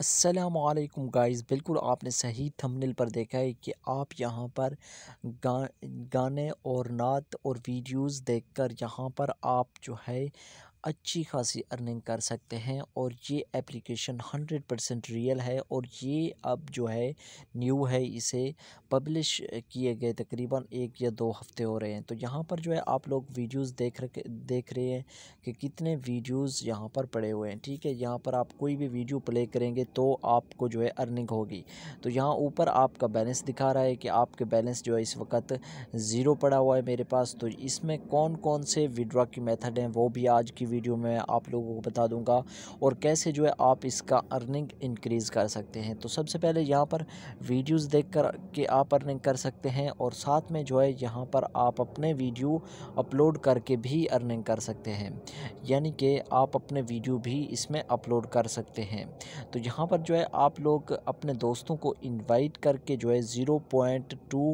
असलकम गाइस बिल्कुल आपने सही थंबनेल पर देखा है कि आप यहाँ पर गा गाने और नात और वीडियोस देखकर यहाँ पर आप जो है अच्छी खासी अर्निंग कर सकते हैं और ये एप्लीकेशन हंड्रेड परसेंट रियल है और ये अब जो है न्यू है इसे पब्लिश किए गए तकरीबन एक या दो हफ्ते हो रहे हैं तो यहाँ पर जो है आप लोग वीडियोस देख रखे देख रहे हैं कि कितने वीडियोस यहाँ पर पड़े हुए हैं ठीक है यहाँ पर आप कोई भी वीडियो प्ले करेंगे तो आपको जो है अर्निंग होगी तो यहाँ ऊपर आपका बैलेंस दिखा रहा है कि आपके बैलेंस जो है इस वक्त ज़ीरो पड़ा हुआ है मेरे पास तो इसमें कौन कौन से विड्रा की मेथड हैं वो भी आज की वीडियो में आप लोगों को बता दूंगा और कैसे जो है आप इसका अर्निंग इंक्रीज़ कर सकते हैं तो सबसे पहले यहाँ पर वीडियोस देखकर के आप अर्निंग कर सकते हैं और साथ में जो है यहाँ पर आप अपने वीडियो अपलोड करके भी अर्निंग कर सकते हैं यानी कि आप अपने वीडियो भी इसमें अपलोड कर सकते हैं तो यहाँ पर जो है आप लोग अपने दोस्तों को इन्वाइट करके जो है ज़ीरो पॉइंट टू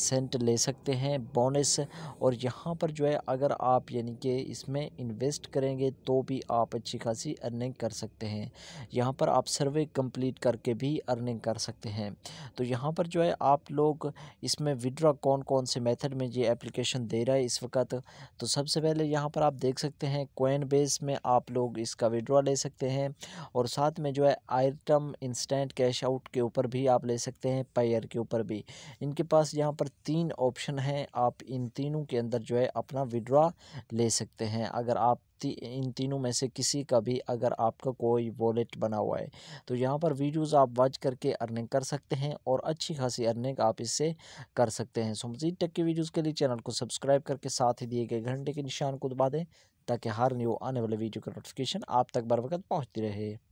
सेंट ले सकते हैं बोनस और यहाँ पर जो है अगर आप यानी कि इसमें इन्वेस्ट इन्वेस्ट करेंगे तो भी आप अच्छी खासी अर्निंग कर सकते हैं यहाँ पर आप सर्वे कंप्लीट करके भी अर्निंग कर सकते हैं तो यहाँ पर जो है आप लोग इसमें विड्रा कौन कौन से मेथड में ये एप्लीकेशन दे रहा है इस वक्त तो सबसे पहले यहाँ पर आप देख सकते हैं कोइन बेस में आप लोग इसका विड्रा ले सकते हैं और साथ में जो है आइटम इंस्टेंट कैश आउट के ऊपर भी आप ले सकते हैं पेयर के ऊपर भी इनके पास यहाँ पर तीन ऑप्शन हैं आप इन तीनों के अंदर जो है अपना विड्रा ले सकते हैं अगर आप आप ती, इन तीनों में से किसी का भी अगर आपका कोई वॉलेट बना हुआ है तो यहाँ पर वीडियोस आप वॉच करके अर्निंग कर सकते हैं और अच्छी खासी अर्निंग आप इससे कर सकते हैं सो मजीद टेक के वीडियोज़ के लिए चैनल को सब्सक्राइब करके साथ ही दिए गए घंटे के निशान को दबा दें ताकि हर न्यू आने वाले वीडियो का नोटिफिकेशन आप तक बर वक्त पहुँचती रहे